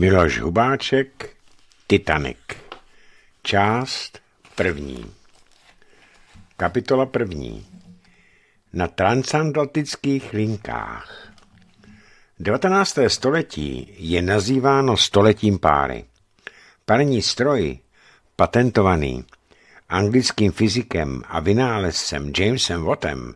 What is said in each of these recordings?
Miloš Hubáček, Titanic. Část první. Kapitola první. Na transatlantických linkách. 19. století je nazýváno stoletím páry. Parní stroj, patentovaný anglickým fyzikem a vynálezcem Jamesem Wattem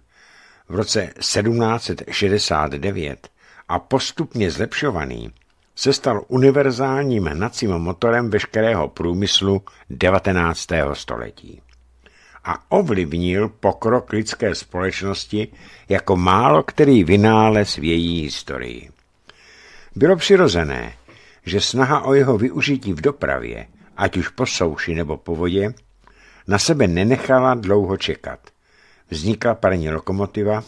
v roce 1769 a postupně zlepšovaný, se stal univerzálním hnacím motorem veškerého průmyslu 19. století a ovlivnil pokrok lidské společnosti jako málo který vynález v její historii. Bylo přirozené, že snaha o jeho využití v dopravě, ať už po souši nebo po vodě, na sebe nenechala dlouho čekat. Vznikla parní lokomotiva,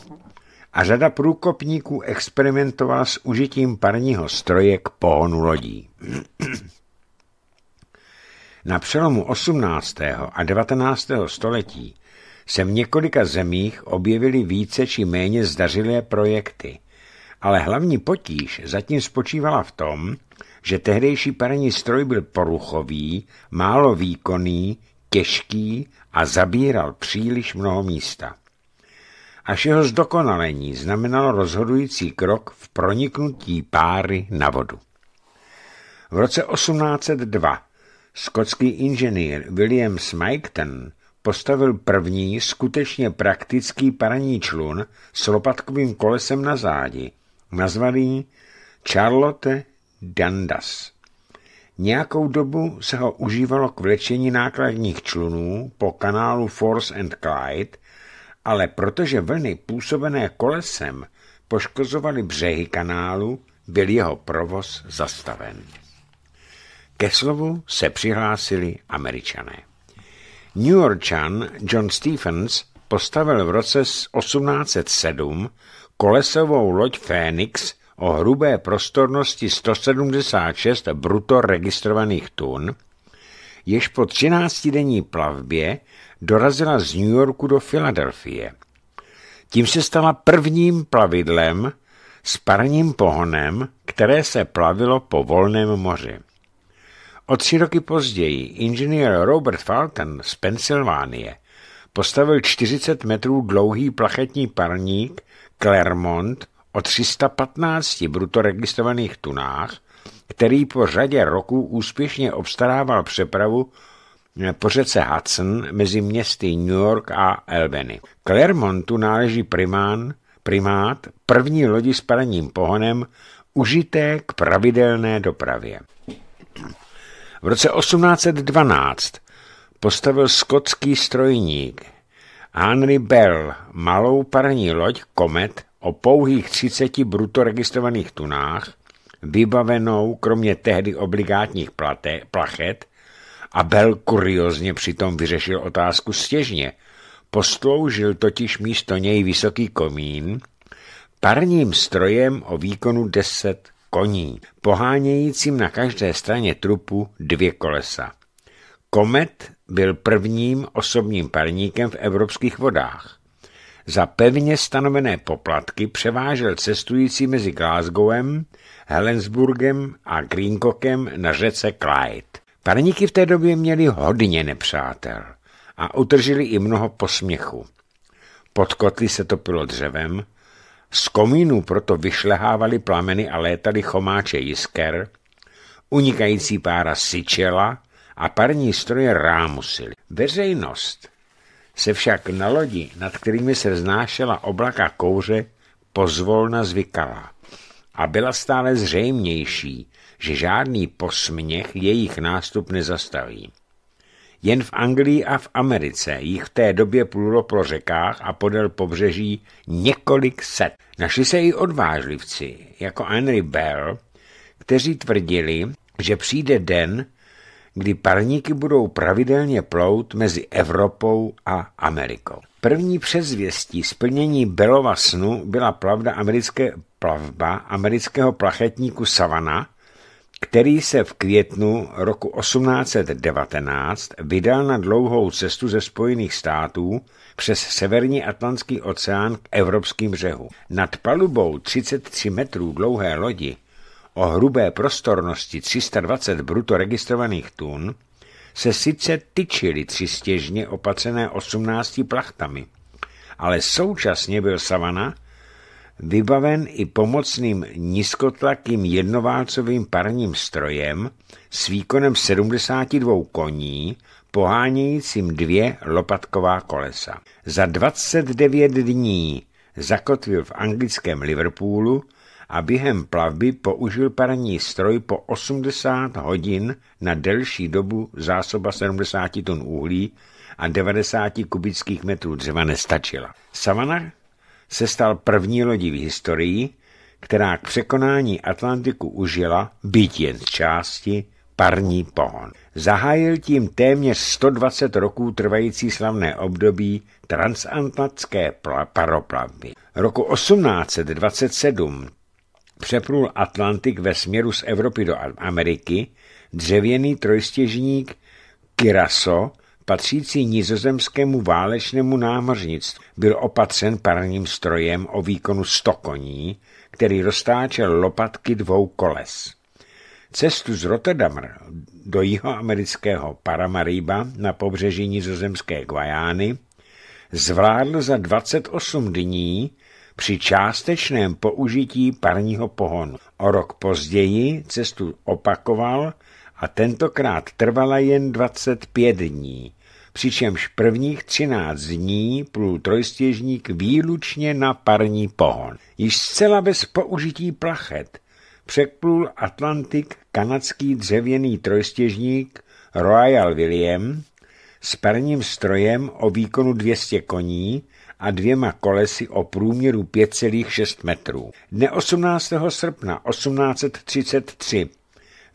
a řada průkopníků experimentovala s užitím parního stroje k pohonu lodí. Na přelomu 18. a 19. století se v několika zemích objevily více či méně zdařilé projekty, ale hlavní potíž zatím spočívala v tom, že tehdejší parní stroj byl poruchový, málo výkonný, těžký a zabíral příliš mnoho místa až jeho zdokonalení znamenalo rozhodující krok v proniknutí páry na vodu. V roce 1802 skotský inženýr William Smykton postavil první skutečně praktický paraní člun s lopatkovým kolesem na zádi, nazvaný Charlotte Dundas. Nějakou dobu se ho užívalo k vlečení nákladních člunů po kanálu Force and Clyde ale protože vlny působené kolesem poškozovaly břehy kanálu, byl jeho provoz zastaven. Ke slovu se přihlásili američané. New Yorkčan John Stephens postavil v roce 1807 kolesovou loď Phoenix o hrubé prostornosti 176 bruto registrovaných tun, jež po 13-denní plavbě dorazila z New Yorku do Filadelfie. Tím se stala prvním plavidlem s parním pohonem, které se plavilo po volném moři. O tři roky později inženýr Robert Fulton z Pensylvánie postavil 40 metrů dlouhý plachetní parník Clermont o 315 bruto registrovaných tunách, který po řadě roků úspěšně obstarával přepravu eh, po řece Hudson mezi městy New York a Albany. Clermontu náleží primán, primát první lodi s paraním pohonem, užité k pravidelné dopravě. V roce 1812 postavil skotský strojník Henry Bell malou parní loď Komet o pouhých 30 bruto registrovaných tunách, vybavenou kromě tehdy obligátních plate, plachet, a Bell kuriozně přitom vyřešil otázku stěžně. Posloužil totiž místo něj vysoký komín parním strojem o výkonu 10 koní, pohánějícím na každé straně trupu dvě kolesa. Komet byl prvním osobním parníkem v evropských vodách. Za pevně stanovené poplatky převážel cestující mezi Glasgowem Helensburgem a Greencockem na řece Clyde. Parníky v té době měli hodně nepřátel a utržili i mnoho posměchu. Pod kotly se topilo dřevem, z komínů proto vyšlehávali plameny a létali chomáče jisker, unikající pára syčela a parní stroje rámusily. Veřejnost se však na lodi, nad kterými se vznášela oblaka kouře, pozvolna zvykala a byla stále zřejmější, že žádný posměch jejich nástup nezastaví. Jen v Anglii a v Americe jich v té době plulo po řekách a podél pobřeží několik set. Našli se i odvážlivci, jako Henry Bell, kteří tvrdili, že přijde den, kdy parníky budou pravidelně plout mezi Evropou a Amerikou. První přezvěstí splnění Bellova snu byla plavba americké, plavba amerického plachetníku Savana, který se v květnu roku 1819 vydal na dlouhou cestu ze Spojených států přes severní Atlantský oceán k evropským břehu. Nad palubou 33 metrů dlouhé lodi o hrubé prostornosti 320 bruto registrovaných tun se sice tyčily tři stěžně opatřené 18 plachtami, ale současně byl Savana vybaven i pomocným nízkotlakým jednoválcovým parním strojem s výkonem 72 koní, pohánějícím dvě lopatková kolesa. Za 29 dní zakotvil v anglickém Liverpoolu a během plavby použil parní stroj po 80 hodin na delší dobu zásoba 70 tun uhlí a 90 kubických metrů dřeva nestačila. Savana se stal první lodí v historii, která k překonání Atlantiku užila, byť jen z části, parní pohon. Zahájil tím téměř 120 roků trvající slavné období transatlantské paroplavby. Roku 1827 přeplul Atlantik ve směru z Evropy do Ameriky dřevěný trojstěžník Kiraso, patřící nizozemskému válečnému námořnictvu. Byl opatřen parním strojem o výkonu 100 koní, který roztáčel lopatky dvou koles. Cestu z Rotterdamu do jihoamerického Paramariba na pobřeží nizozemské Guajány zvládl za 28 dní při částečném použití parního pohonu. O rok později cestu opakoval a tentokrát trvala jen 25 dní přičemž prvních třináct dní plul trojstěžník výlučně na parní pohon. Již zcela bez použití plachet překplul Atlantik kanadský dřevěný trojstěžník Royal William s parním strojem o výkonu 200 koní a dvěma kolesy o průměru 5,6 metrů. Dne 18. srpna 1833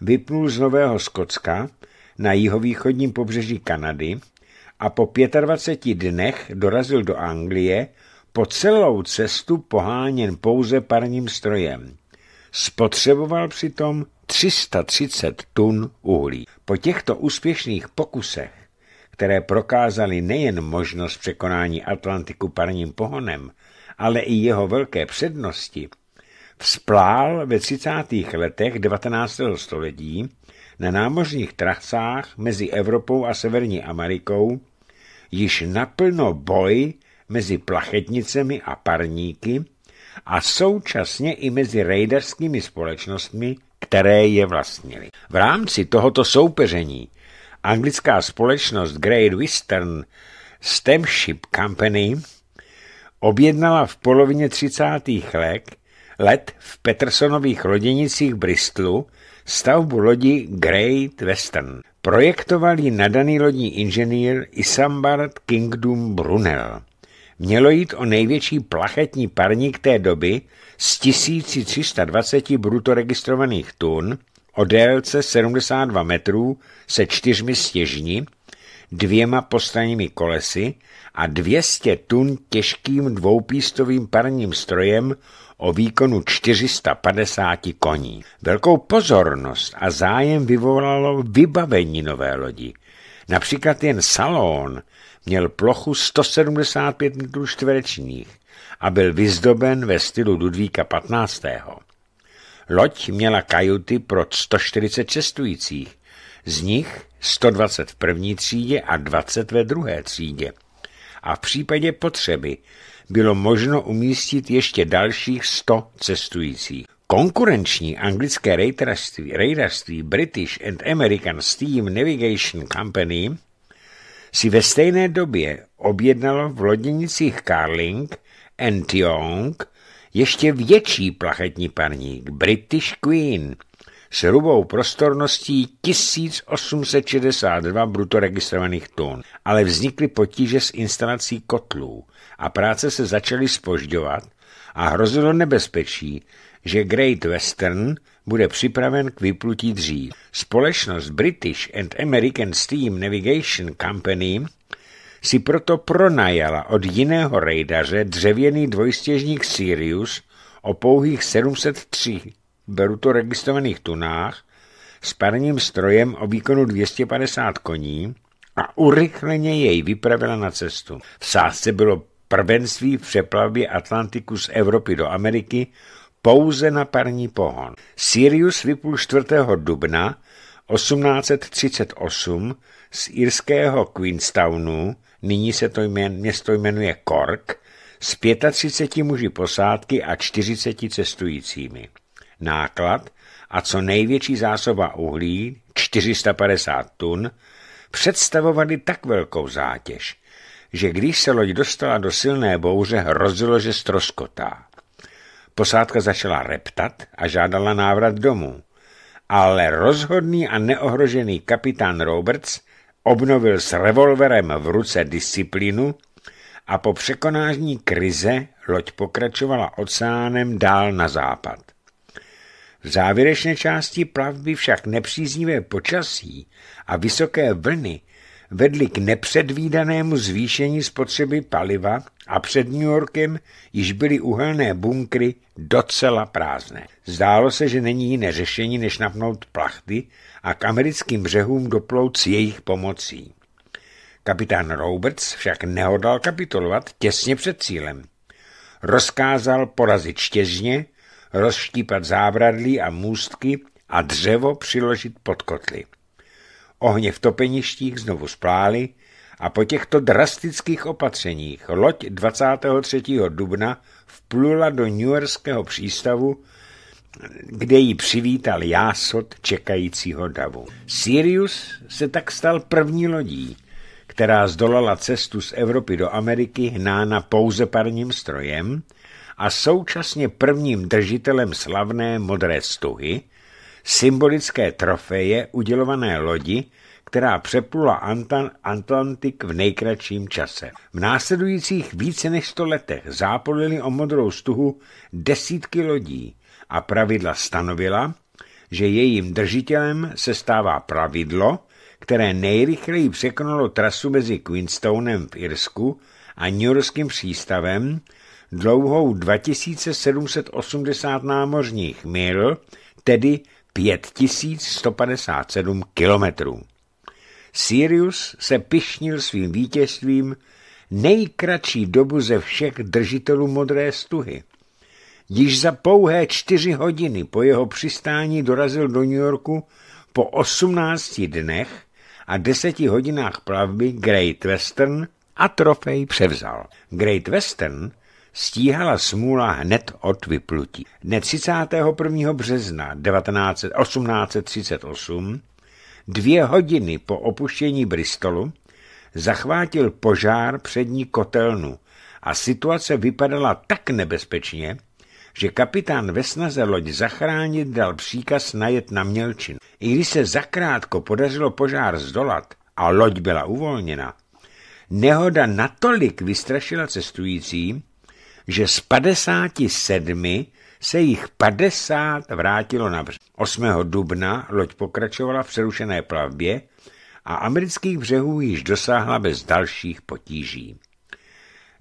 vyplul z Nového Skotska na jihovýchodním pobřeží Kanady a po 25 dnech dorazil do Anglie, po celou cestu poháněn pouze parním strojem. Spotřeboval přitom 330 tun uhlí. Po těchto úspěšných pokusech, které prokázaly nejen možnost překonání Atlantiku parním pohonem, ale i jeho velké přednosti, vzplál ve 30. letech 19. století na námořních trasách mezi Evropou a Severní Amerikou již naplno boj mezi plachetnicemi a parníky a současně i mezi rejderskými společnostmi, které je vlastnili. V rámci tohoto soupeření anglická společnost Great Western Stemship Company objednala v polovině 30. let, let v Petersonových loděnicích Bristolu stavbu lodi Great Western. Projektoval ji nadaný lodní inženýr Isambard Kingdom Brunel. Mělo jít o největší plachetní parník té doby z 1320 brutoregistrovaných tun o délce 72 metrů se čtyřmi stěžní, dvěma postranními kolesy a 200 tun těžkým dvoupístovým parním strojem o výkonu 450 koní. Velkou pozornost a zájem vyvolalo vybavení nové lodi. Například jen salón měl plochu 175 metrů čtverečních a byl vyzdoben ve stylu Ludvíka 15. Loď měla kajuty pro 140 cestujících, z nich 120 v první třídě a 20 ve druhé třídě. A v případě potřeby bylo možno umístit ještě dalších 100 cestujících. Konkurenční anglické rejdařství, rejdařství British and American Steam Navigation Company si ve stejné době objednalo v loděnicích Carling and Young ještě větší plachetní parník British Queen s hrubou prostorností 1862 bruto registrovaných tun, ale vznikly potíže s instalací kotlů a práce se začaly spožďovat a hrozilo nebezpečí, že Great Western bude připraven k vyplutí dřív. Společnost British and American Steam Navigation Company si proto pronajala od jiného rejdaře dřevěný dvojstěžník Sirius o pouhých 703 beruto registrovaných tunách s parním strojem o výkonu 250 koní a urychleně jej vypravila na cestu. V sásce bylo prvenství v přeplavbě Atlantiku z Evropy do Ameriky pouze na parní pohon. Sirius vyplul 4. dubna 1838 z irského Queenstownu, nyní se to jmen, město jmenuje Cork, s 35 muži posádky a 40 cestujícími. Náklad a co největší zásoba uhlí, 450 tun, představovali tak velkou zátěž, že když se loď dostala do silné bouře, hrozilo, že stroskotá. Posádka začala reptat a žádala návrat domů. Ale rozhodný a neohrožený kapitán Roberts obnovil s revolverem v ruce disciplínu a po překonání krize loď pokračovala oceánem dál na západ. V závěrečné části plavby však nepříznivé počasí a vysoké vlny vedly k nepředvídanému zvýšení spotřeby paliva a před New Yorkem již byly uhelné bunkry docela prázdné. Zdálo se, že není jiné řešení, než napnout plachty a k americkým břehům doplout s jejich pomocí. Kapitán Roberts však nehodal kapitulovat těsně před cílem. Rozkázal porazit štěžně, rozštípat zábradlí a můstky a dřevo přiložit pod kotly. Ohně v topeništích znovu splály a po těchto drastických opatřeních loď 23. dubna vplula do newyorského přístavu, kde ji přivítal jásot čekajícího davu. Sirius se tak stal první lodí, která zdolala cestu z Evropy do Ameriky hnána pouze parním strojem a současně prvním držitelem slavné modré stuhy, symbolické trofeje udělované lodi, která přeplula Antan Atlantik v nejkratším čase. V následujících více než sto letech zápolili o modrou stuhu desítky lodí a pravidla stanovila, že jejím držitelem se stává pravidlo, které nejrychleji překonalo trasu mezi Queenstownem v Irsku a Newyorským přístavem dlouhou 2780 námořních mil, tedy 5157 kilometrů. Sirius se pišnil svým vítězstvím nejkratší dobu ze všech držitelů modré stuhy. Již za pouhé čtyři hodiny po jeho přistání dorazil do New Yorku po 18 dnech a deseti hodinách plavby Great Western a trofej převzal. Great Western stíhala Smůla hned od vyplutí. Dne 31. března 1838, dvě hodiny po opuštění Bristolu, zachvátil požár přední kotelnu a situace vypadala tak nebezpečně, že kapitán ve snaze loď zachránit dal příkaz najet na Mělčin. I když se zakrátko podařilo požár zdolat a loď byla uvolněna, nehoda natolik vystrašila cestující, že z 57 se jich 50 vrátilo na břeh. 8. dubna loď pokračovala v přerušené plavbě a amerických břehů již dosáhla bez dalších potíží.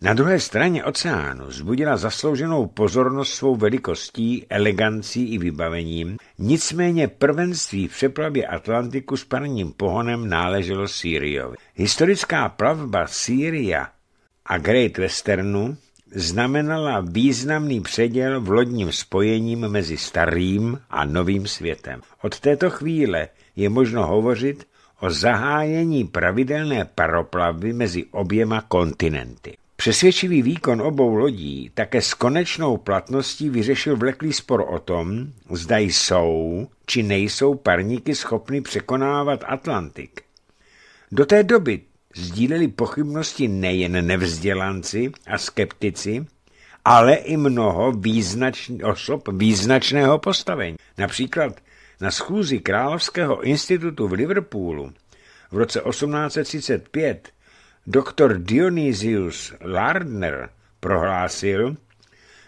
Na druhé straně oceánu zbudila zaslouženou pozornost svou velikostí, elegancí i vybavením, nicméně prvenství v přeplavě Atlantiku s parním pohonem náleželo Sýriovi. Historická plavba Sýria a Great Westernu znamenala významný předěl v lodním spojením mezi starým a novým světem. Od této chvíle je možno hovořit o zahájení pravidelné paroplavy mezi oběma kontinenty. Přesvědčivý výkon obou lodí také s konečnou platností vyřešil vleklý spor o tom, zda jsou či nejsou parníky schopny překonávat Atlantik. Do té doby sdíleli pochybnosti nejen nevzdělanci a skeptici, ale i mnoho význačn... osob význačného postavení. Například na schůzi Královského institutu v Liverpoolu v roce 1835 doktor Dionysius Lardner prohlásil,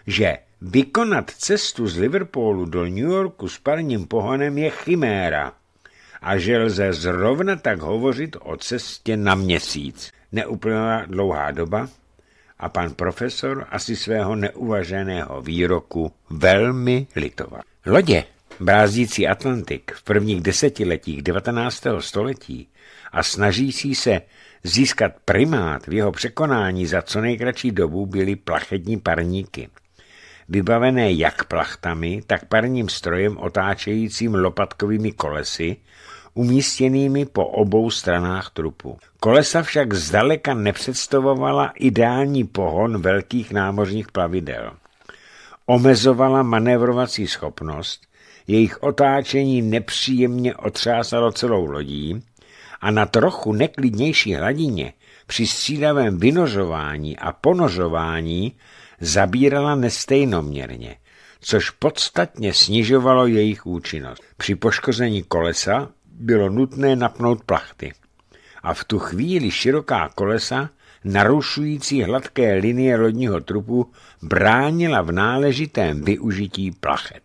že vykonat cestu z Liverpoolu do New Yorku s parním pohonem je chiméra – a že lze zrovna tak hovořit o cestě na měsíc. Neuplynula dlouhá doba a pan profesor asi svého neuvaženého výroku velmi litoval. Lodě, brázdící Atlantik v prvních desetiletích 19. století a snažící se získat primát v jeho překonání za co nejkratší dobu byly plachetní parníky. Vybavené jak plachtami, tak parním strojem otáčejícím lopatkovými kolesy, umístěnými po obou stranách trupu. Kolesa však zdaleka nepředstavovala ideální pohon velkých námořních plavidel. Omezovala manévrovací schopnost, jejich otáčení nepříjemně otřásalo celou lodí a na trochu neklidnější hladině při střídavém vynožování a ponožování zabírala nestejnoměrně, což podstatně snižovalo jejich účinnost. Při poškození kolesa bylo nutné napnout plachty. A v tu chvíli široká kolesa, narušující hladké linie lodního trupu, bránila v náležitém využití plachet.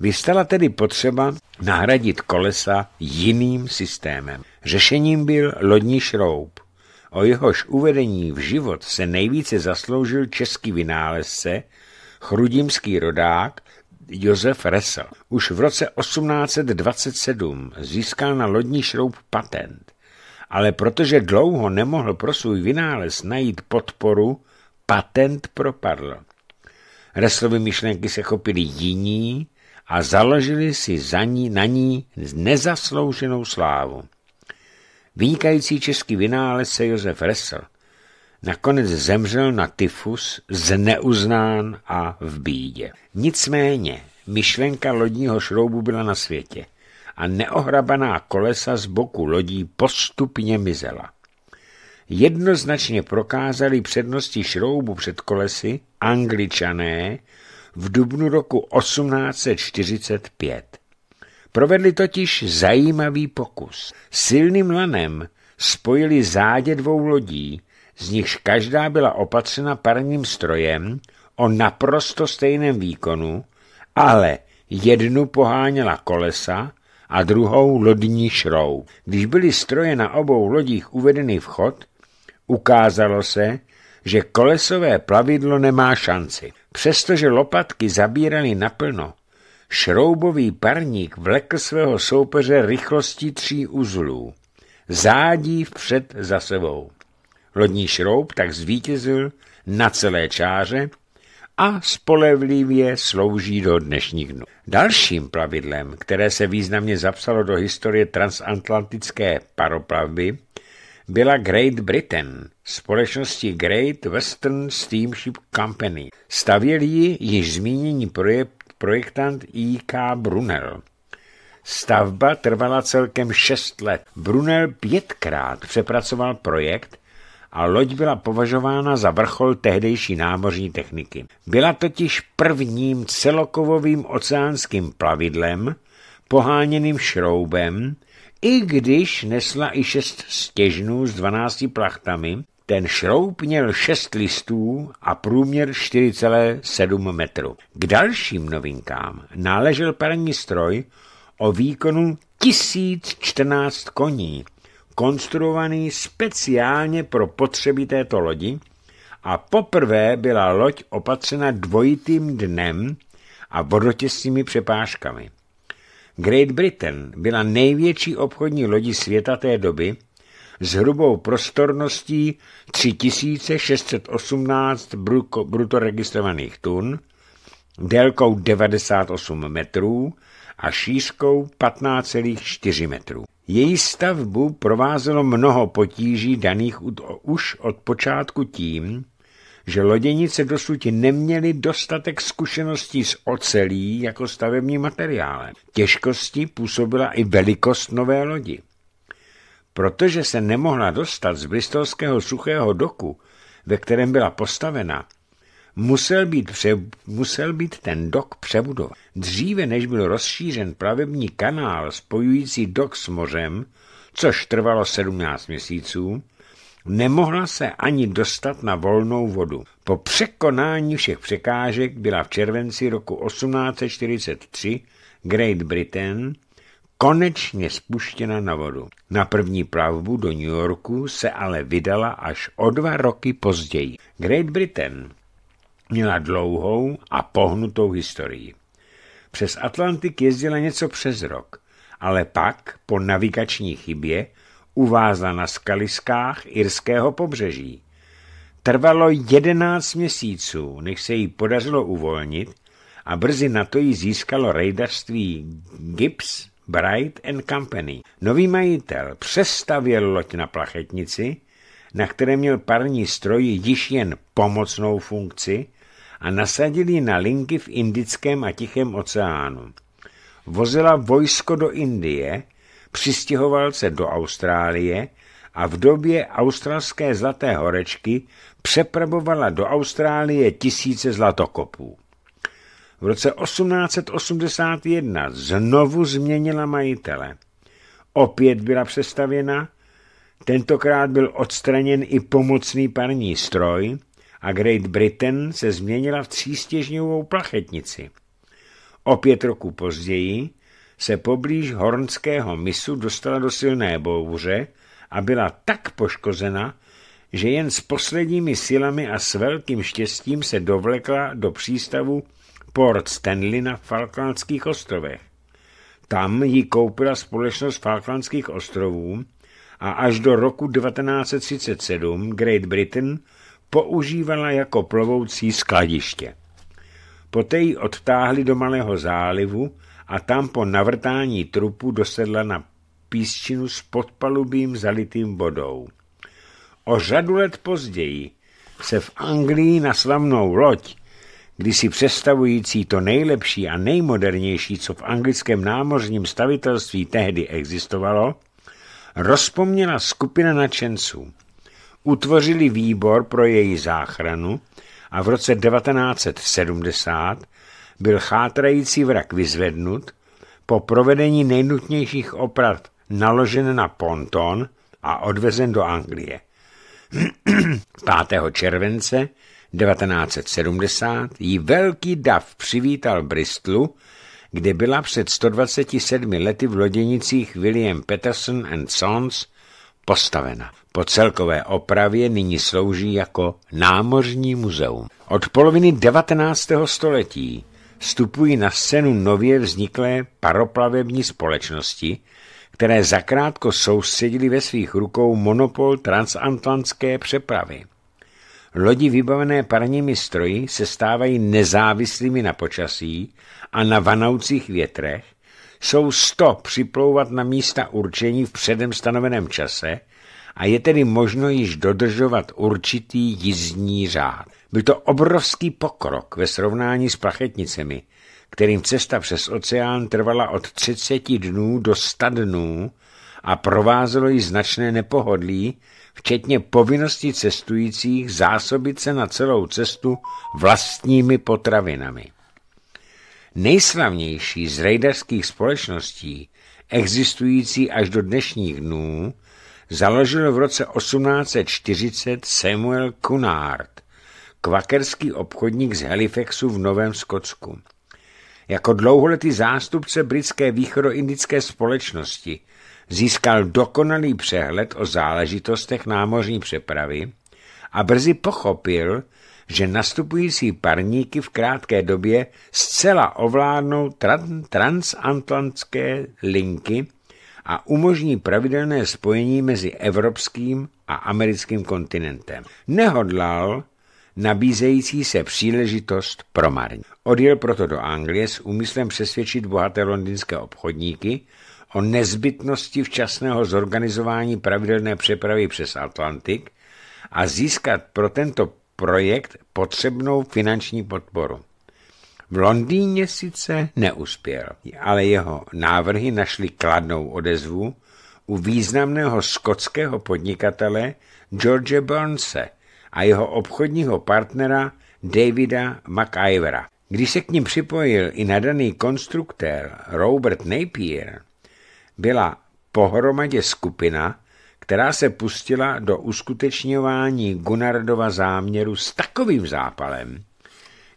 Vystala tedy potřeba nahradit kolesa jiným systémem. Řešením byl lodní šroub. O jehož uvedení v život se nejvíce zasloužil český vynálezce, chrudimský rodák, Josef Ressel už v roce 1827 získal na lodní šroub patent, ale protože dlouho nemohl pro svůj vynález najít podporu, patent propadl. Resslovy myšlenky se chopili jiní a založili si za ní, na ní nezaslouženou slávu. Vynikající český vynálezce Josef Ressel Nakonec zemřel na tyfus, zneuznán a v bídě. Nicméně, myšlenka lodního šroubu byla na světě a neohrabaná kolesa z boku lodí postupně mizela. Jednoznačně prokázali přednosti šroubu před kolesy angličané v dubnu roku 1845. Provedli totiž zajímavý pokus. Silným lanem spojili zádě dvou lodí, z nichž každá byla opatřena parním strojem o naprosto stejném výkonu, ale jednu poháněla kolesa a druhou lodní šroub. Když byly stroje na obou lodích uvedeny v chod, ukázalo se, že kolesové plavidlo nemá šanci. Přestože lopatky zabíraly naplno, šroubový parník vlekl svého soupeře rychlostí tří uzlů, zádí vpřed za sebou lodní šroub tak zvítězil na celé čáře a spolevlivě slouží do dnešních dnů. Dalším plavidlem, které se významně zapsalo do historie transatlantické paroplavby, byla Great Britain, společnosti Great Western Steamship Company. Stavěl ji již zmíněný projektant I.K. Brunel. Stavba trvala celkem 6 let. Brunel pětkrát přepracoval projekt a loď byla považována za vrchol tehdejší námořní techniky. Byla totiž prvním celokovovým oceánským plavidlem, poháněným šroubem, i když nesla i šest stěžnů s 12 plachtami, ten šroub měl šest listů a průměr 4,7 metru. K dalším novinkám náležel parní stroj o výkonu 1014 koní, konstruovaný speciálně pro potřeby této lodi a poprvé byla loď opatřena dvojitým dnem a vodotěsnými přepážkami. Great Britain byla největší obchodní lodi světa té doby s hrubou prostorností 3618 bruto registrovaných tun, délkou 98 metrů a šířkou 15,4 metrů. Její stavbu provázelo mnoho potíží daných už od počátku tím, že loděnice dosud neměly dostatek zkušeností s ocelí jako stavebním materiálem. Těžkosti působila i velikost nové lodi. Protože se nemohla dostat z bristolského suchého doku, ve kterém byla postavena, musel být, pře, musel být ten dok přebudovat. Dříve, než byl rozšířen plavební kanál spojující dok s mořem, což trvalo 17 měsíců, nemohla se ani dostat na volnou vodu. Po překonání všech překážek byla v červenci roku 1843 Great Britain konečně spuštěna na vodu. Na první plavbu do New Yorku se ale vydala až o dva roky později. Great Britain měla dlouhou a pohnutou historii. Přes Atlantik jezdila něco přes rok, ale pak, po navigační chybě, uvázla na skaliskách irského pobřeží. Trvalo jedenáct měsíců, než se jí podařilo uvolnit a brzy na to jí získalo rejdařství Gibbs, Bright and Company. Nový majitel přestavěl loď na plachetnici, na které měl parní stroj již jen pomocnou funkci a nasadil ji na linky v Indickém a Tichém oceánu. Vozila vojsko do Indie, se do Austrálie a v době australské zlaté horečky přepravovala do Austrálie tisíce zlatokopů. V roce 1881 znovu změnila majitele. Opět byla přestavěna, tentokrát byl odstraněn i pomocný parní stroj, a Great Britain se změnila v třístěžňovou plachetnici. O pět roku později se poblíž Hornského misu dostala do silné bouře a byla tak poškozena, že jen s posledními silami a s velkým štěstím se dovlekla do přístavu Port Stanley na Falklandských ostrovech. Tam ji koupila společnost Falklandských ostrovů a až do roku 1937 Great Britain používala jako plovoucí skladiště. Poté ji odtáhli do malého zálivu a tam po navrtání trupu dosedla na písčinu s podpalubím zalitým vodou. O řadu let později se v Anglii na slavnou loď, kdysi představující to nejlepší a nejmodernější, co v anglickém námořním stavitelství tehdy existovalo, rozpomněla skupina nadšenců utvořili výbor pro její záchranu a v roce 1970 byl chátrající vrak vyzvednut, po provedení nejnutnějších oprav naložen na ponton a odvezen do Anglie. 5. července 1970 ji velký dav přivítal Bristolu, kde byla před 127 lety v loděnicích William Peterson and Sons postavena. Po celkové opravě nyní slouží jako námořní muzeum. Od poloviny 19. století vstupují na scénu nově vzniklé paroplavební společnosti, které zakrátko soustředili ve svých rukou monopol transatlantské přepravy. Lodi vybavené parními stroji se stávají nezávislými na počasí a na vanoucích větrech jsou 100 připlouvat na místa určení v předem stanoveném čase a je tedy možno již dodržovat určitý jízdní řád. Byl to obrovský pokrok ve srovnání s plachetnicemi, kterým cesta přes oceán trvala od 30 dnů do 100 dnů a provázelo ji značné nepohodlí, včetně povinnosti cestujících zásobit se na celou cestu vlastními potravinami. Nejslavnější z rejderských společností, existující až do dnešních dnů, založil v roce 1840 Samuel Cunard, kvakerský obchodník z Halifaxu v Novém Skotsku. Jako dlouholetý zástupce britské východoindické společnosti získal dokonalý přehled o záležitostech námořní přepravy a brzy pochopil, že nastupující parníky v krátké době zcela ovládnou transatlantské linky a umožní pravidelné spojení mezi evropským a americkým kontinentem. Nehodlal nabízející se příležitost promarnit. Odjel proto do Anglie s úmyslem přesvědčit bohaté londýnské obchodníky o nezbytnosti včasného zorganizování pravidelné přepravy přes Atlantik a získat pro tento projekt potřebnou finanční podporu. V Londýně sice neuspěl, ale jeho návrhy našly kladnou odezvu u významného skotského podnikatele George Burnse a jeho obchodního partnera Davida McIvera. Když se k ním připojil i nadaný konstruktér Robert Napier, byla pohromadě skupina, která se pustila do uskutečňování Gunnardova záměru s takovým zápalem,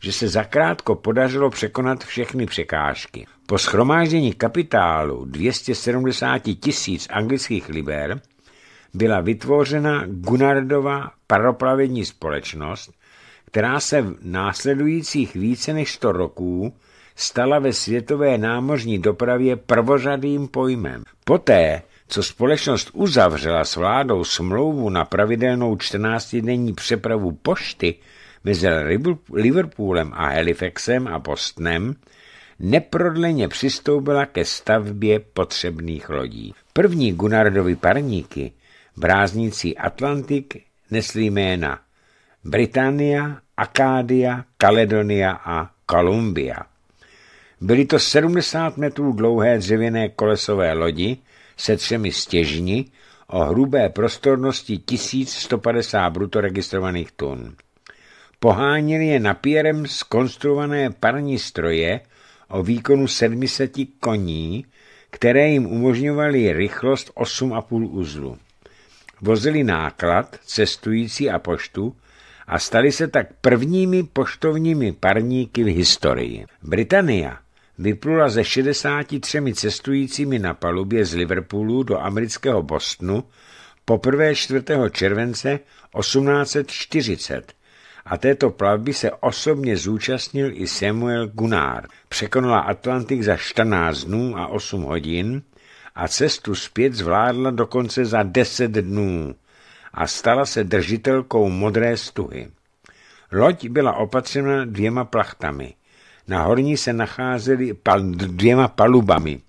že se zakrátko podařilo překonat všechny překážky. Po schromáždění kapitálu 270 tisíc anglických liber byla vytvořena Gunnardova paroplavení společnost, která se v následujících více než 100 roků stala ve světové námořní dopravě prvořadým pojmem. Poté co společnost uzavřela s vládou smlouvu na pravidelnou 14-denní přepravu pošty mezi Liverpoolem a Halifaxem a Postnem, neprodleně přistoupila ke stavbě potřebných lodí. První Gunnardovy parníky, bráznící Atlantik, nesly jména Británia, Akádia, Kaledonia a Kolumbia. Byly to 70 metrů dlouhé dřevěné kolesové lodi, se třemi stěžni o hrubé prostornosti 1150 bruto registrovaných tun. Poháněli je napírem skonstruované parní stroje o výkonu 700 koní, které jim umožňovaly rychlost 8,5 uzlu. Vozili náklad, cestující a poštu, a stali se tak prvními poštovními parníky v historii. Britannia vyplula se 63 cestujícími na palubě z Liverpoolu do amerického Bostonu poprvé 4. července 1840 a této plavby se osobně zúčastnil i Samuel Gunnar. Překonala Atlantik za 14 dnů a 8 hodin a cestu zpět zvládla dokonce za 10 dnů a stala se držitelkou modré stuhy. Loď byla opatřena dvěma plachtami – na horní se nacházely pal, dvěma palubami.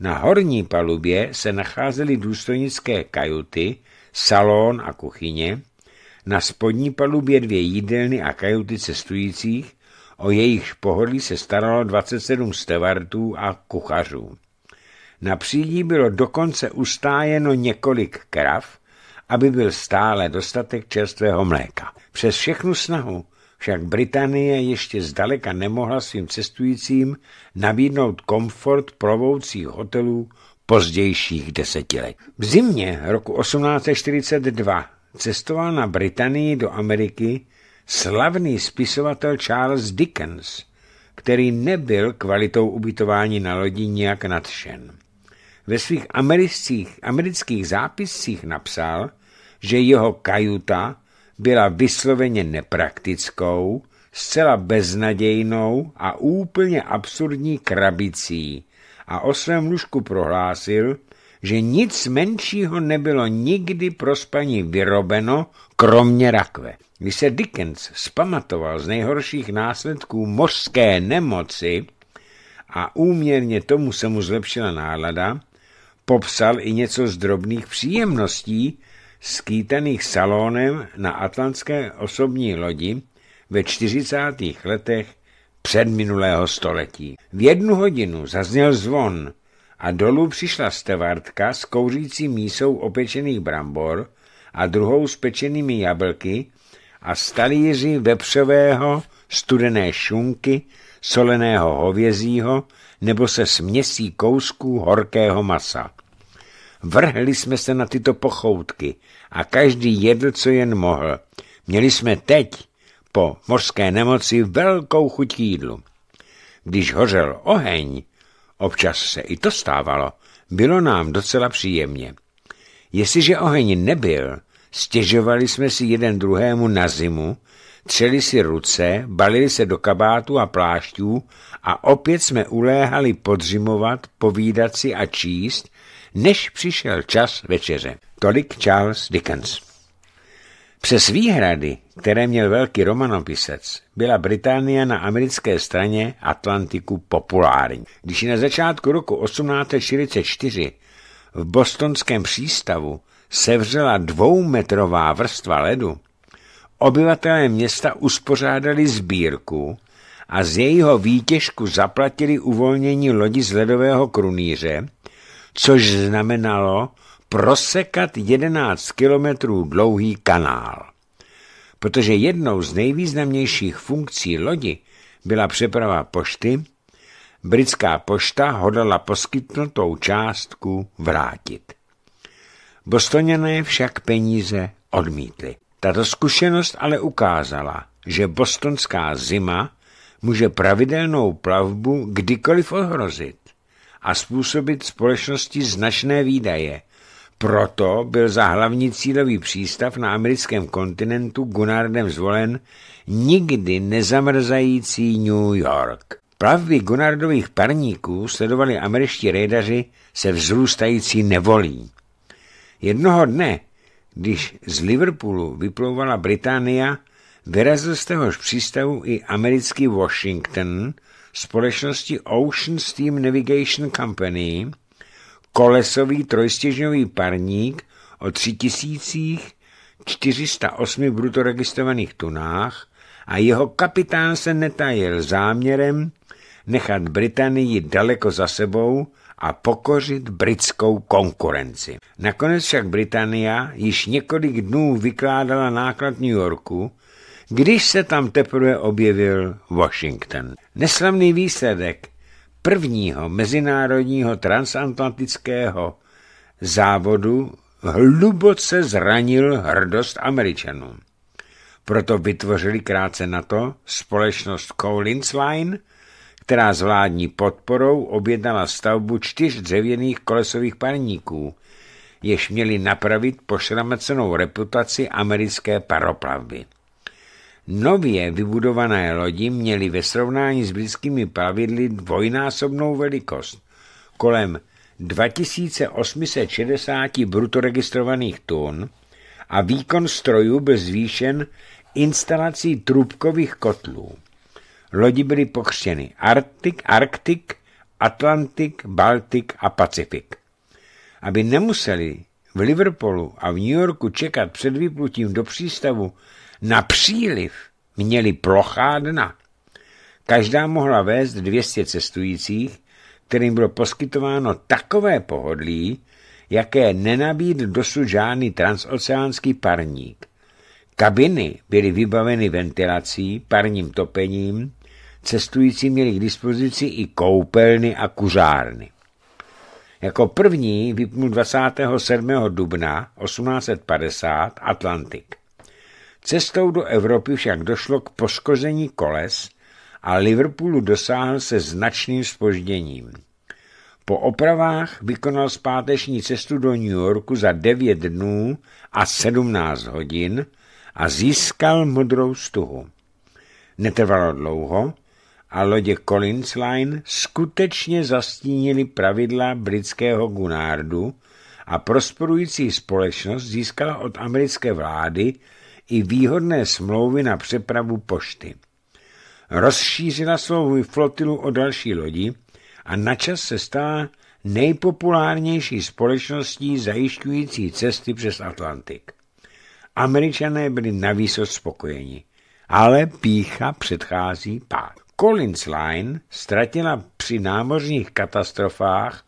Na horní palubě se nacházely důstojnické kajuty, salon a kuchyně, na spodní palubě dvě jídelny a kajuty cestujících, o jejich pohodlí se staralo 27 stevartů a kuchařů. Na přídí bylo dokonce ustájeno několik krav, aby byl stále dostatek čerstvého mléka. Přes všechnu snahu však Británie ještě zdaleka nemohla svým cestujícím nabídnout komfort provoucích hotelů pozdějších desetiletí. V zimě roku 1842 cestoval na Británii do Ameriky slavný spisovatel Charles Dickens, který nebyl kvalitou ubytování na lodi nijak nadšen. Ve svých amerických, amerických zápiscích napsal, že jeho kajuta byla vysloveně nepraktickou, zcela beznadějnou a úplně absurdní krabicí a o svém lůžku prohlásil, že nic menšího nebylo nikdy pro spaní vyrobeno, kromě rakve. Když se Dickens spamatoval z nejhorších následků mořské nemoci a úměrně tomu se mu zlepšila nálada, popsal i něco z drobných příjemností, skýtaných salónem na atlantské osobní lodi ve 40. letech před minulého století. V jednu hodinu zazněl zvon a dolů přišla stevartka s kouřící mísou opečených brambor a druhou s pečenými jablky a stalíři vepřového, studené šunky, soleného hovězího nebo se směsí kousků horkého masa. Vrhli jsme se na tyto pochoutky a každý jedl, co jen mohl. Měli jsme teď, po mořské nemoci, velkou chuť jídlu. Když hořel oheň, občas se i to stávalo, bylo nám docela příjemně. Jestliže oheň nebyl, stěžovali jsme si jeden druhému na zimu, třeli si ruce, balili se do kabátů a plášťů a opět jsme uléhali podřimovat, povídat si a číst, než přišel čas večeře. Tolik Charles Dickens. Přes výhrady, které měl velký romanopisec, byla Británie na americké straně Atlantiku populární. Když na začátku roku 1844 v bostonském přístavu sevřela dvoumetrová vrstva ledu, obyvatelé města uspořádali sbírku a z jejího výtěžku zaplatili uvolnění lodi z ledového krunýře, což znamenalo prosekat 11 kilometrů dlouhý kanál. Protože jednou z nejvýznamnějších funkcí lodi byla přeprava pošty, britská pošta hodala poskytnutou částku vrátit. Bostoněné však peníze odmítli. Tato zkušenost ale ukázala, že bostonská zima může pravidelnou plavbu kdykoliv ohrozit a způsobit společnosti značné výdaje. Proto byl za hlavní cílový přístav na americkém kontinentu Gunnardem zvolen nikdy nezamrzající New York. Plavby Gunnardových parníků sledovali američtí rejdaři se vzrůstající nevolí. Jednoho dne, když z Liverpoolu vyplouvala Británia, vyrazil z téhož přístavu i americký Washington společnosti Ocean Steam Navigation Company kolesový trojstěžňový parník o 3408 brutoregistrovaných tunách a jeho kapitán se netajil záměrem nechat Británii daleko za sebou a pokořit britskou konkurenci. Nakonec však Británia již několik dnů vykládala náklad New Yorku když se tam teprve objevil Washington. Neslavný výsledek prvního mezinárodního transatlantického závodu hluboce zranil hrdost Američanů. Proto vytvořili krátce na to společnost Collins Line, která s vládní podporou objednala stavbu čtyř dřevěných kolesových parníků, jež měli napravit pošramacenou reputaci americké paroplavby. Nově vybudované lodi měly ve srovnání s blízkými pravidly dvojnásobnou velikost, kolem 2860 brutoregistrovaných tun a výkon strojů byl zvýšen instalací trubkových kotlů. Lodi byly pokřtěny Arctic, Arctic, Atlantic, Baltic a Pacifik. Aby nemuseli v Liverpoolu a v New Yorku čekat před vyplutím do přístavu na příliv měli plochá dna. Každá mohla vést 200 cestujících, kterým bylo poskytováno takové pohodlí, jaké nenabídl dosud žádný transoceánský parník. Kabiny byly vybaveny ventilací, parním topením, cestující měli k dispozici i koupelny a kuřárny. Jako první vypnul 27. dubna 1850 Atlantik. Cestou do Evropy však došlo k poškození koles a Liverpoolu dosáhl se značným spožděním. Po opravách vykonal zpáteční cestu do New Yorku za 9 dnů a 17 hodin a získal modrou stuhu. Netrvalo dlouho a lodě Collins Line skutečně zastínily pravidla britského Gunardu a prosporující společnost získala od americké vlády i výhodné smlouvy na přepravu pošty. Rozšířila svou flotilu o další lodi a načas se stala nejpopulárnější společností zajišťující cesty přes Atlantik. Američané byli navýsost spokojeni, ale pícha předchází pád. Collins Line ztratila při námořních katastrofách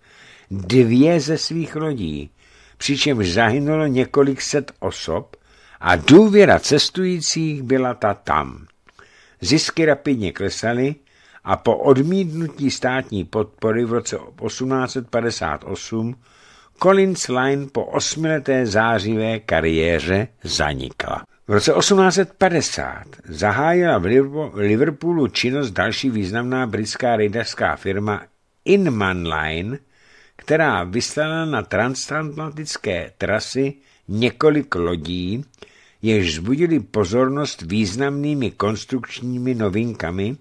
dvě ze svých lodí, přičemž zahynulo několik set osob a důvěra cestujících byla ta tam. Zisky rapidně klesaly a po odmítnutí státní podpory v roce 1858 Collins Line po osmileté zářivé kariéře zanikla. V roce 1850 zahájila v Liverpoolu činnost další významná britská rejdařská firma Inman Line, která vyslala na transatlantické trasy několik lodí, jež zbudili pozornost významnými konstrukčními novinkami,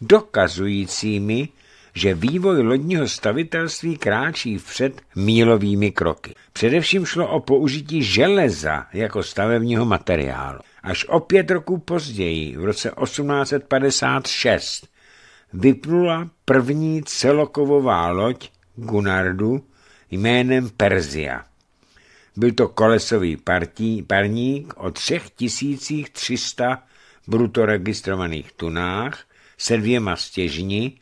dokazujícími, že vývoj lodního stavitelství kráčí vpřed mílovými kroky. Především šlo o použití železa jako stavebního materiálu. Až o pět roků později, v roce 1856, vyplula první celokovová loď Gunardu jménem Perzia. Byl to kolesový partí, parník o 3300 bruto registrovaných tunách se dvěma stěžni,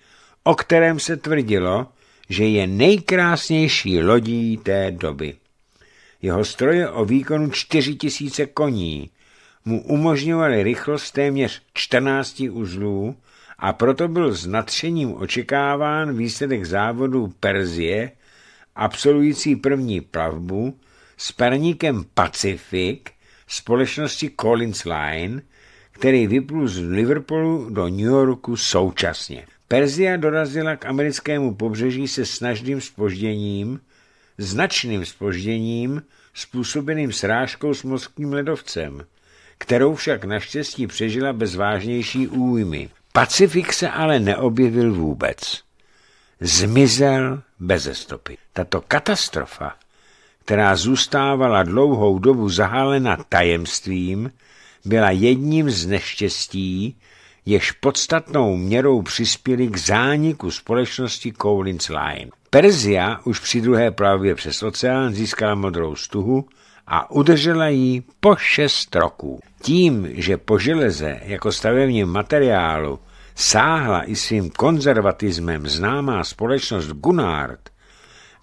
o kterém se tvrdilo, že je nejkrásnější lodí té doby. Jeho stroje o výkonu 4000 koní mu umožňovaly rychlost téměř 14 uzlů a proto byl s nadšením očekáván výsledek závodu Perzie, absolvující první plavbu, s perníkem Pacific společnosti Collins Line, který vyplul z Liverpoolu do New Yorku současně. Perzia dorazila k americkému pobřeží se snažným spožděním, značným spožděním způsobeným srážkou s mořským ledovcem, kterou však naštěstí přežila bez vážnější újmy. Pacifik se ale neobjevil vůbec. Zmizel bez stopy. Tato katastrofa která zůstávala dlouhou dobu zahálena tajemstvím, byla jedním z neštěstí, jež podstatnou měrou přispěly k zániku společnosti Collins Line. Perzia už při druhé plavbě přes oceán získala modrou stuhu a udržela ji po šest roků. Tím, že po železe jako stavebním materiálu sáhla i svým konzervatismem známá společnost Gunnard,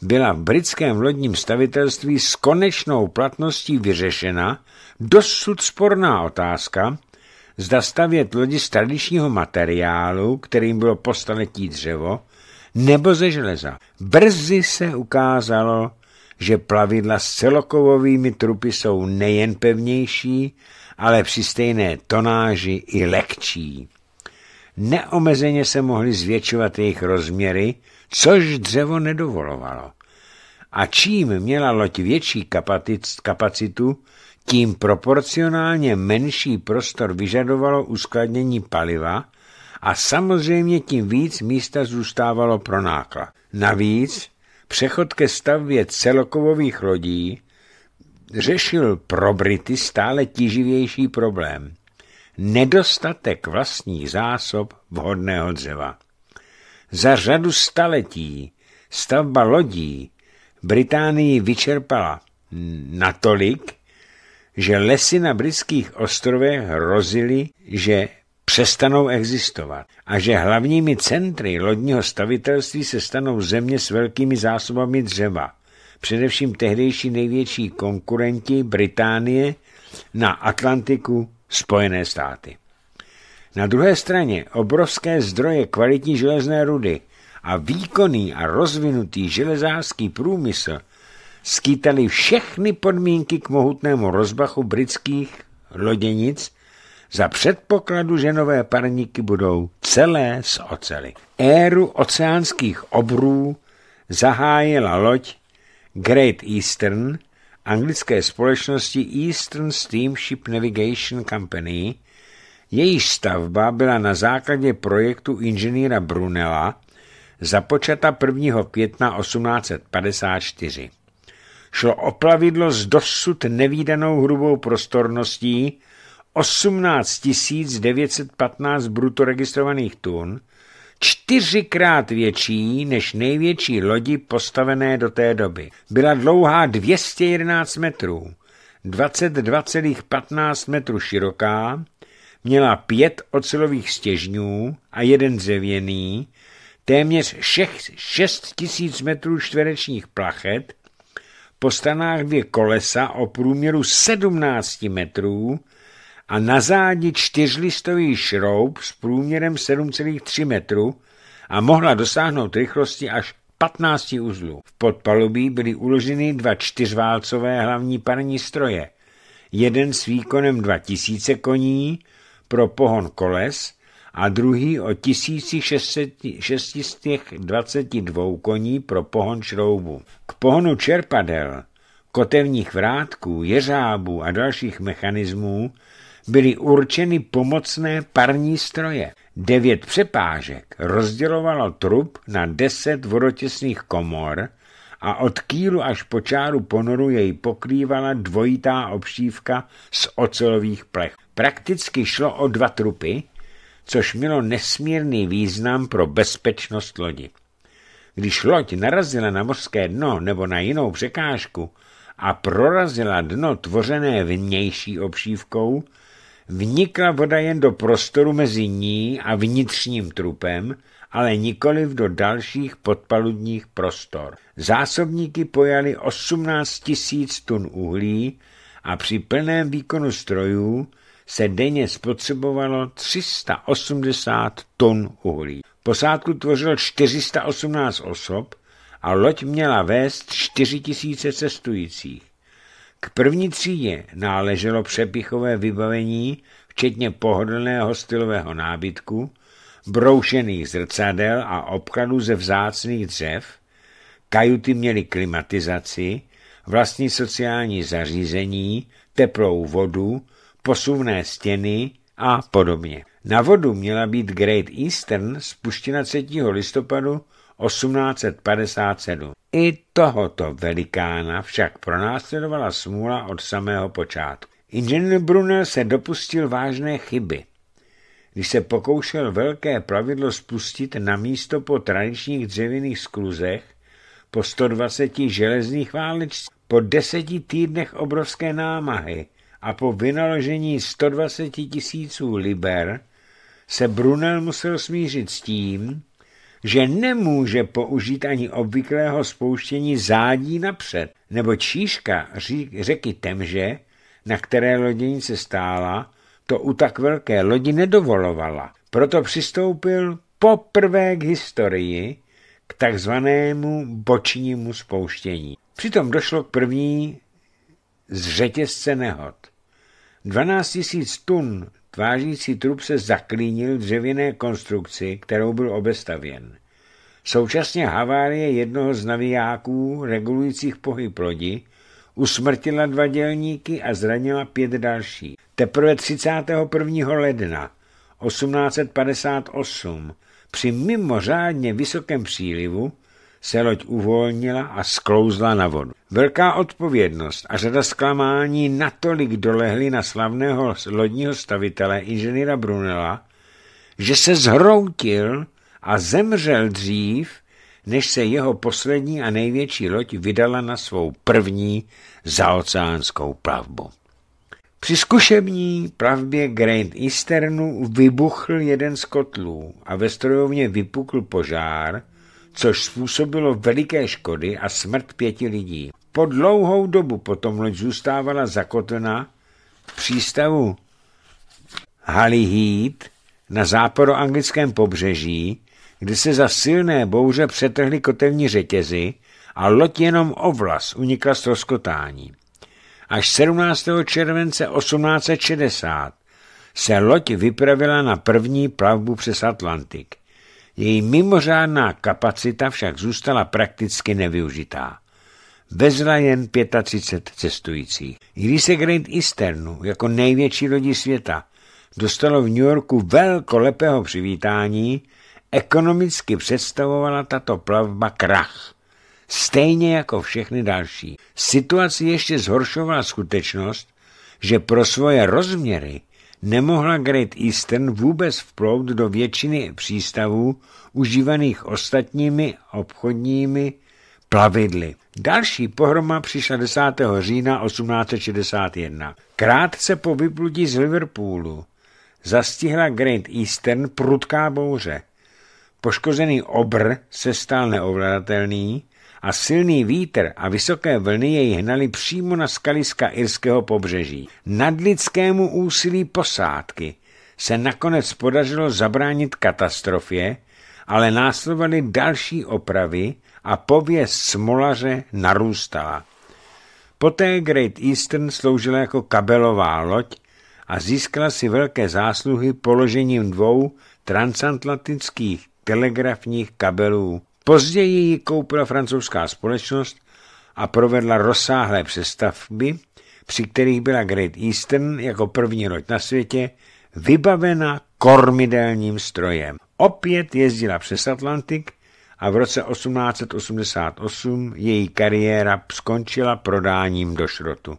byla v britském lodním stavitelství s konečnou platností vyřešena dosud sporná otázka, zda stavět lodi z tradičního materiálu, kterým bylo po dřevo, nebo ze železa. Brzy se ukázalo, že plavidla s celokovovými trupy jsou nejen pevnější, ale při stejné tonáži i lehčí. Neomezeně se mohly zvětšovat jejich rozměry, což dřevo nedovolovalo a čím měla loď větší kapacitu, tím proporcionálně menší prostor vyžadovalo uskladnění paliva a samozřejmě tím víc místa zůstávalo pro náklad. Navíc přechod ke stavbě celokovových lodí řešil pro Brity stále tíživější problém – nedostatek vlastních zásob vhodného dřeva. Za řadu staletí stavba lodí Británii vyčerpala natolik, že lesy na britských ostrovech hrozily, že přestanou existovat a že hlavními centry lodního stavitelství se stanou země s velkými zásobami dřeva, především tehdejší největší konkurenti Británie na Atlantiku Spojené státy. Na druhé straně obrovské zdroje kvalitní železné rudy – a výkonný a rozvinutý železářský průmysl skýtali všechny podmínky k mohutnému rozbachu britských loděnic za předpokladu, že nové parníky budou celé z ocely. Éru oceánských obrů zahájila loď Great Eastern anglické společnosti Eastern Steamship Navigation Company, jejíž stavba byla na základě projektu inženýra Brunella započata 1. května 1854. Šlo o plavidlo s dosud nevýdanou hrubou prostorností 18 915 brutoregistrovaných tun, čtyřikrát větší než největší lodi postavené do té doby. Byla dlouhá 211 metrů, 22,15 metrů široká, měla pět ocelových stěžňů a jeden dřevěný, téměř 6 tisíc metrů čtverečních plachet, po stranách dvě kolesa o průměru 17 metrů a na zádi čtyřlistový šroub s průměrem 7,3 metru a mohla dosáhnout rychlosti až 15 uzlů. V podpalubí byly uloženy dva čtyřválcové hlavní parní stroje, jeden s výkonem 2000 koní pro pohon koles a druhý o 1622 koní pro pohon šroubu. K pohonu čerpadel, kotevních vrátků, jeřábů a dalších mechanismů byly určeny pomocné parní stroje. Devět přepážek rozdělovalo trup na deset vodotěsných komor a od kýlu až po čáru ponoru jej pokrývala dvojitá obšívka z ocelových plech. Prakticky šlo o dva trupy, což mělo nesmírný význam pro bezpečnost lodi. Když loď narazila na mořské dno nebo na jinou překážku a prorazila dno tvořené vnější obšívkou, vnikla voda jen do prostoru mezi ní a vnitřním trupem, ale nikoliv do dalších podpaludních prostor. Zásobníky pojaly 18 000 tun uhlí a při plném výkonu strojů se denně spotřebovalo 380 tun uhlí. Posádku tvořilo 418 osob a loď měla vést 4000 cestujících. K první třídě náleželo přepichové vybavení, včetně pohodlného stylového nábytku, broušených zrcadel a obkladů ze vzácných dřev, kajuty měly klimatizaci, vlastní sociální zařízení, teplou vodu, posuvné stěny a podobně. Na vodu měla být Great Eastern spuštěna 3. listopadu 1857. I tohoto velikána však pronásledovala smůla od samého počátku. Inženýr Brunel se dopustil vážné chyby. Když se pokoušel velké plavidlo spustit na místo po tradičních dřevěných skluzech, po 120 železných válečcích, po deseti týdnech obrovské námahy, a po vynaložení 120 tisíců liber se Brunel musel smířit s tím, že nemůže použít ani obvyklého spouštění zádí napřed, nebo číška řeky Temže, na které loděnice stála, to u tak velké lodi nedovolovala. Proto přistoupil poprvé k historii, k takzvanému bočnímu spouštění. Přitom došlo k první z řetězce nehod. 12 tisíc tun tvářící trup se zaklínil dřevěné konstrukci, kterou byl obestavěn. Současně havárie jednoho z navijáků regulujících pohyb lodi usmrtila dva dělníky a zranila pět dalších. Teprve 31. ledna 1858 při mimořádně vysokém přílivu se loď uvolnila a sklouzla na vodu. Velká odpovědnost a řada zklamání natolik dolehly na slavného lodního stavitele inženýra Brunela, že se zhroutil a zemřel dřív, než se jeho poslední a největší loď vydala na svou první zaoceánskou plavbu. Při zkušební plavbě Grand Easternu vybuchl jeden z kotlů a ve strojovně vypukl požár, což způsobilo veliké škody a smrt pěti lidí. Po dlouhou dobu potom loď zůstávala zakotvená v přístavu Halihýt na západoanglickém pobřeží, kde se za silné bouře přetrhly kotevní řetězy a loď jenom ovlas unikla z rozkotání. Až 17. července 1860 se loď vypravila na první plavbu přes Atlantik. Její mimořádná kapacita však zůstala prakticky nevyužitá. Vezla jen 35 cestujících. Když se Great Easternu jako největší lodi světa dostalo v New Yorku velkolepého přivítání, ekonomicky představovala tato plavba krach. Stejně jako všechny další. Situaci ještě zhoršovala skutečnost, že pro svoje rozměry nemohla Great Eastern vůbec vplout do většiny přístavů užívaných ostatními obchodními plavidly. Další pohroma přišla 10. října 1861. Krátce po vyplutí z Liverpoolu zastihla Great Eastern prudká bouře. Poškozený obr se stal neovladatelný a silný vítr a vysoké vlny jej hnali přímo na skaliska irského pobřeží. Nad lidskému úsilí posádky se nakonec podařilo zabránit katastrofě, ale následovaly další opravy a pověst smolaře narůstala. Poté Great Eastern sloužila jako kabelová loď a získala si velké zásluhy položením dvou transatlantických telegrafních kabelů Později ji koupila francouzská společnost a provedla rozsáhlé přestavby, při kterých byla Great Eastern jako první loď na světě vybavena kormidelním strojem. Opět jezdila přes Atlantik a v roce 1888 její kariéra skončila prodáním do šrotu.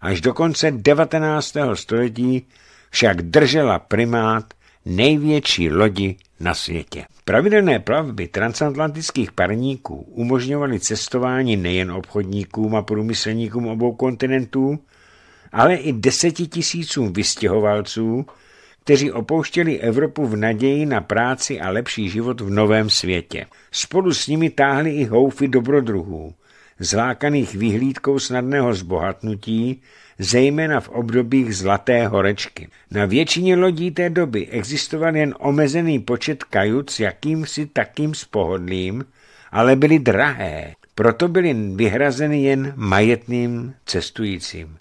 Až do konce 19. století však držela primát největší lodi na světě. Pravidelné plavby transatlantických parníků umožňovaly cestování nejen obchodníkům a průmyslníkům obou kontinentů, ale i desetitisícům vystěhovalců, kteří opouštěli Evropu v naději na práci a lepší život v novém světě. Spolu s nimi táhly i houfy dobrodruhů – zlákaných vyhlídkou snadného zbohatnutí, zejména v obdobích zlaté horečky. Na většině lodí té doby existoval jen omezený počet kajut s jakýmsi takým spohodlím, ale byly drahé, proto byly vyhrazeny jen majetným cestujícím.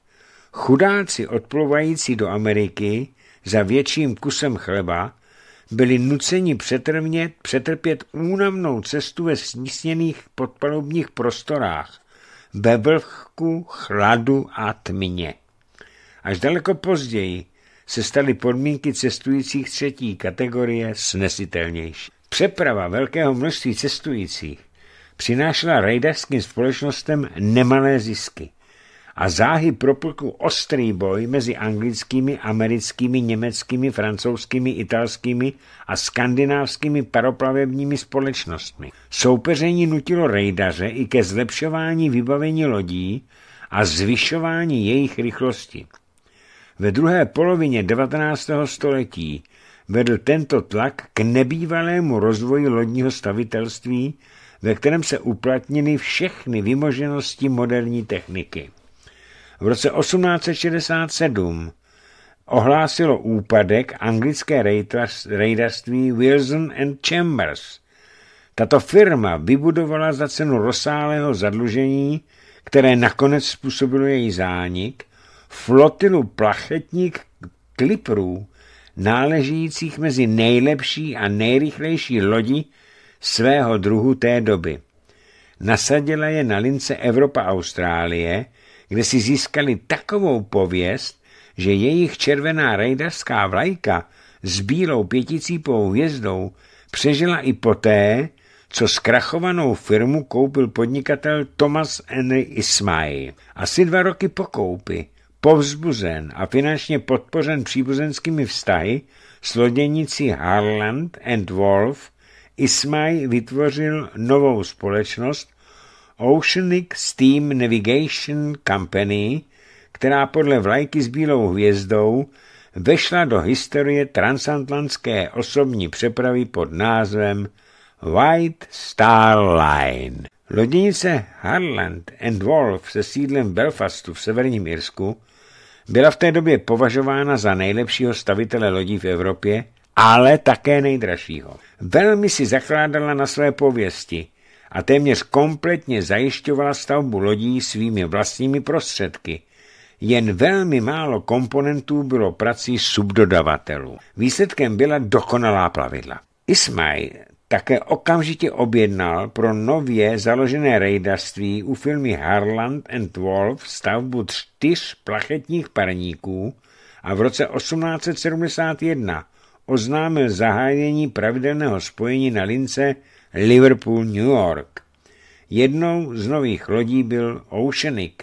Chudáci odplouvající do Ameriky za větším kusem chleba byli nuceni přetrmět, přetrpět únavnou cestu ve snísněných podpalubních prostorách, ve vlhku, chladu a tmě. Až daleko později se staly podmínky cestujících třetí kategorie snesitelnější. Přeprava velkého množství cestujících přinášela rejdařským společnostem nemalé zisky a záhy propukl ostrý boj mezi anglickými, americkými, německými, francouzskými, italskými a skandinávskými paroplavebními společnostmi. Soupeření nutilo rejdaře i ke zlepšování vybavení lodí a zvyšování jejich rychlosti. Ve druhé polovině 19. století vedl tento tlak k nebývalému rozvoji lodního stavitelství, ve kterém se uplatnily všechny vymoženosti moderní techniky v roce 1867 ohlásilo úpadek anglické rejdarství Wilson and Chambers. Tato firma vybudovala za cenu rozsáhlého zadlužení, které nakonec způsobilo její zánik, flotilu plachetních kliprů, náležících mezi nejlepší a nejrychlejší lodi svého druhu té doby. Nasadila je na lince Evropa-Austrálie, kde si získali takovou pověst, že jejich červená rejdařská vlajka s bílou pěticípou hvězdou přežila i poté, co zkrachovanou firmu koupil podnikatel Thomas N. Ismay. Asi dva roky po koupi, povzbuzen a finančně podpořen příbuzenskými vztahy s loděnicí Harland and Wolf, Ismay vytvořil novou společnost Oceanic Steam Navigation Company, která podle vlajky s bílou hvězdou vešla do historie transatlantské osobní přepravy pod názvem White Star Line. Loděnice Harland and Wolf se sídlem Belfastu v severním Irsku byla v té době považována za nejlepšího stavitele lodí v Evropě, ale také nejdražšího. Velmi si zakládala na své pověsti – a téměř kompletně zajišťovala stavbu lodí svými vlastními prostředky. Jen velmi málo komponentů bylo prací subdodavatelů. Výsledkem byla dokonalá plavidla. Ismaj také okamžitě objednal pro nově založené rejdařství u firmy Harland and Wolf stavbu čtyř plachetních parníků a v roce 1871 oznámil zahájení pravidelného spojení na lince Liverpool, New York. Jednou z nových lodí byl Oceanic,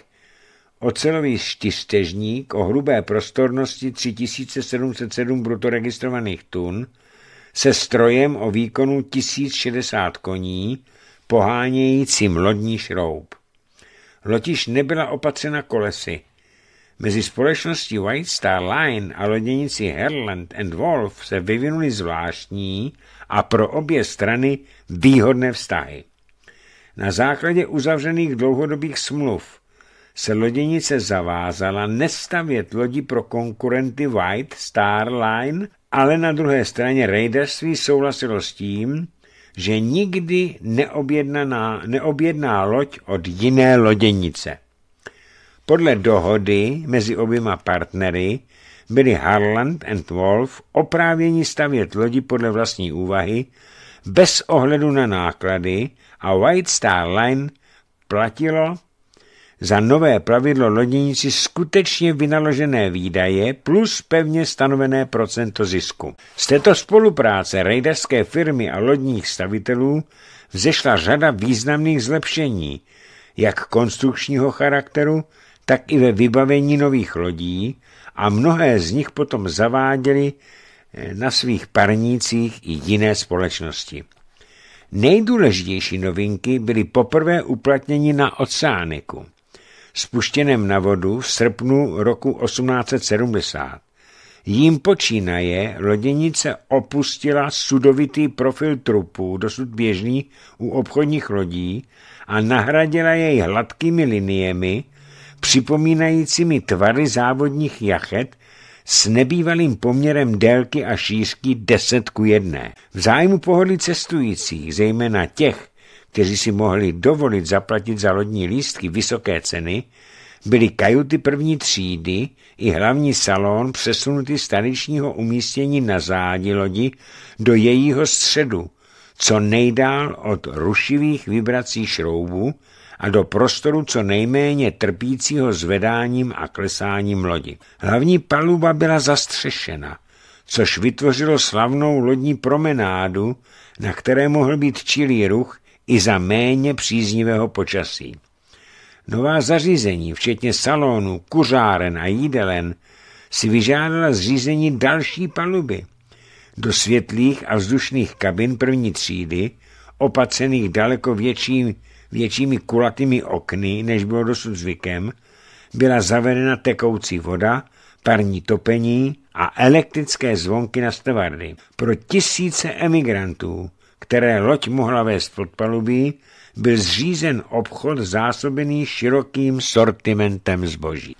ocelový čtyřstežník o hrubé prostornosti 3707 brutoregistrovaných tun se strojem o výkonu 1060 koní, pohánějícím lodní šroub. Lotiž nebyla opatřena kolesy. Mezi společností White Star Line a loděnici Herland and Wolf se vyvinuly zvláštní a pro obě strany výhodné vztahy. Na základě uzavřených dlouhodobých smluv se loděnice zavázala nestavět lodi pro konkurenty White Star Line, ale na druhé straně raiderství souhlasilo s tím, že nikdy neobjedná loď od jiné loděnice. Podle dohody mezi oběma partnery byli Harland and Wolf oprávěni stavět lodi podle vlastní úvahy bez ohledu na náklady a White Star Line platilo za nové pravidlo loděníci skutečně vynaložené výdaje plus pevně stanovené procento zisku. Z této spolupráce rejderské firmy a lodních stavitelů vzešla řada významných zlepšení, jak konstrukčního charakteru, tak i ve vybavení nových lodí, a mnohé z nich potom zaváděly eh, na svých parnících i jiné společnosti. Nejdůležitější novinky byly poprvé uplatněni na oceániku, spuštěném na vodu v srpnu roku 1870. Jím počínaje loděnice opustila sudovitý profil trupu, dosud běžný u obchodních lodí, a nahradila jej hladkými liniemi, připomínajícími tvary závodních jachet s nebývalým poměrem délky a šířky 10 ku 1. V zájmu pohodlí cestujících, zejména těch, kteří si mohli dovolit zaplatit za lodní lístky vysoké ceny, byly kajuty první třídy i hlavní salon přesunuty z tradičního umístění na zádi lodi do jejího středu, co nejdál od rušivých vibrací šroubů, a do prostoru co nejméně trpícího zvedáním a klesáním lodi. Hlavní paluba byla zastřešena, což vytvořilo slavnou lodní promenádu, na které mohl být čilý ruch i za méně příznivého počasí. Nová zařízení, včetně salonu, kuřáren a jídelen, si vyžádala zřízení další paluby. Do světlých a vzdušných kabin první třídy, opacených daleko větším většími kulatými okny, než bylo dosud zvykem, byla zavedena tekoucí voda, parní topení a elektrické zvonky na stevardy. Pro tisíce emigrantů, které loď mohla vést pod palubí, byl zřízen obchod zásobený širokým sortimentem zboží.